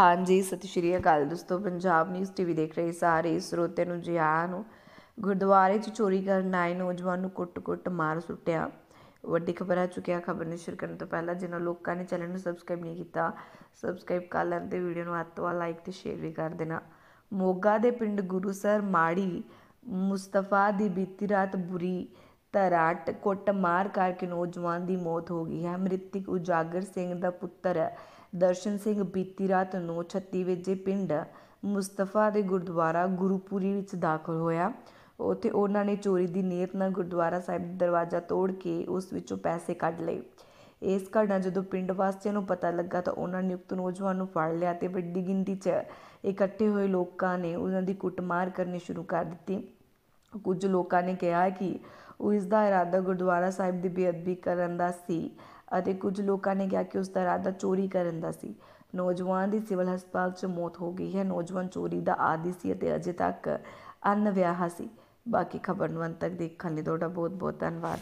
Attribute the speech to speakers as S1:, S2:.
S1: ਹਾਂਜੀ ਸਤਿ ਸ਼੍ਰੀ ਅਕਾਲ ਦੋਸਤੋ ਪੰਜਾਬ ਨਿਊਜ਼ ਟੀਵੀ ਦੇਖ ਰਹੇ ਸਾਰੇ ਸਰੋਤੇ ਨੂੰ ਜੀ ਆਇਆਂ ਨੂੰ ਗੁਰਦੁਆਰੇ 'ਚ ਚੋਰੀ ਕਰਨ ਆਏ ਨੌਜਵਾਨ ਨੂੰ ਕੁੱਟ-ਕੁੱਟ ਮਾਰ ਸੁੱਟਿਆ ਵੱਡੀ ਖਬਰ ਆ ਚੁੱਕਿਆ ਖਬਰ ਨੂੰ ਸ਼ੁਰੂ ਕਰਨ ਤੋਂ ਪਹਿਲਾਂ ਜਿਨ੍ਹਾਂ ਲੋਕਾਂ ਨੇ ਚੈਨਲ ਨੂੰ ਸਬਸਕ੍ਰਾਈਬ ਨਹੀਂ ਕੀਤਾ ਸਬਸਕ੍ਰਾਈਬ ਕਰ ਲੈਣ ਤੇ ਵੀਡੀਓ ਨੂੰ ਹੱਥ ਤੋਂ ਲਾਈਕ ਤੇ ਸ਼ੇਅਰ ਵੀ ਕਰ ਦੇਣਾ ਮੋਗਾ ਦੇ ਪਿੰਡ ਗੁਰੂਸਰ ਮਾੜੀ ਮੁਸਤਫਾ ਦੀ ਬੀਤੀ ਰਾਤ ਬੁਰੀ ਤਰਾਟ ਕੁੱਟਮਾਰ ਕਰਕੇ ਨੌਜਵਾਨ ਦੀ ਮੌਤ ਹੋ ਗਈ ਹੈ ਮ੍ਰਿਤਕ ਉਜਾਗਰ ਸਿੰਘ ਦਾ ਪੁੱਤਰ ਦਰਸ਼ਨ ਸਿੰਘ ਬੀਤੀ ਰਾਤ ਨੂੰ 36 ਵਜੇ ਪਿੰਡ ਮੁਸਤਫਾ ਦੇ ਗੁਰਦੁਆਰਾ ਗੁਰੂਪੁਰੀ ਵਿੱਚ ਦਾਖਲ ਹੋਇਆ ਉੱਥੇ ਉਹਨਾਂ ਨੇ ਚੋਰੀ ਦੀ ਨੀਅਤ ਨਾਲ ਗੁਰਦੁਆਰਾ ਸਾਹਿਬ ਦਾ ਦਰਵਾਜ਼ਾ ਤੋੜ ਕੇ ਉਸ ਵਿੱਚੋਂ ਪੈਸੇ ਕੱਢ ਲਏ ਇਸ ਘਟਨਾ ਜਦੋਂ ਪਿੰਡ ਵਾਸੀਆਂ ਨੂੰ ਪਤਾ ਲੱਗਾ ਤਾਂ ਉਹਨਾਂ ਨੇ ਉਕਤ ਨੌਜਵਾਨ ਨੂੰ ਫੜ ਲਿਆ ਤੇ ਵੱਡੀ ਗਿਣਤੀ 'ਚ ਇਕੱਠੇ ਹੋਏ ਲੋਕਾਂ ਨੇ ਉਹਨਾਂ ਦੀ ਕੁੱਟਮਾਰ ਕਰਨੀ ਸ਼ੁਰੂ ਕਰ ਦਿੱਤੀ ਕੁਝ ਲੋਕਾਂ ਨੇ ਕਿਹਾ ਕਿ ਉਸ ਦਾ ਇਰਾਦਾ ਗੁਰਦੁਆਰਾ ਸਾਹਿਬ ਦੀ ਬੇਅਦਬੀ ਕਰਨ ਦਾ ਸੀ ਅਤੇ ਕੁਝ ਲੋਕਾਂ ਨੇ ਕਿਹਾ ਕਿ ਉਸ ਦਾ ਇਰਾਦਾ ਚੋਰੀ ਕਰਨ ਦਾ ਸੀ ਨੌਜਵਾਨ ਦੀ ਸਿਵਲ ਹਸਪਤਾਲ 'ਚ ਮੌਤ ਹੋ ਗਈ ਹੈ ਨੌਜਵਾਨ ਚੋਰੀ ਦਾ ਆਦੀ ਸੀ ਅਤੇ ਅਜੇ ਤੱਕ ਅਨਵਿਆਹ ਸੀ ਬਾਕੀ ਖਬਰ ਨੂੰ ਅੰਤ ਤੱਕ ਦੇਖਣ ਲਈ ਤੁਹਾਡਾ ਬਹੁਤ ਬਹੁਤ ਧੰਨਵਾਦ